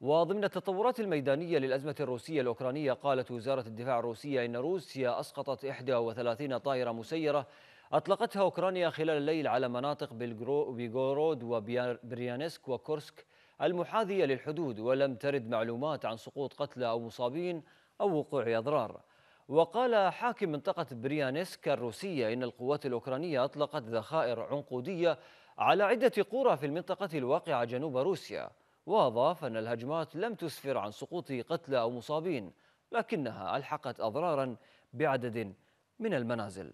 وضمن التطورات الميدانية للأزمة الروسية الأوكرانية قالت وزارة الدفاع الروسية إن روسيا أسقطت 31 طائرة مسيرة أطلقتها أوكرانيا خلال الليل على مناطق بيغورود وبريانسك وكورسك المحاذية للحدود ولم ترد معلومات عن سقوط قتلى أو مصابين أو وقوع أضرار وقال حاكم منطقة بريانسك الروسية إن القوات الأوكرانية أطلقت ذخائر عنقودية على عدة قرى في المنطقة الواقعة جنوب روسيا وأضاف أن الهجمات لم تسفر عن سقوط قتلى أو مصابين لكنها ألحقت أضرارا بعدد من المنازل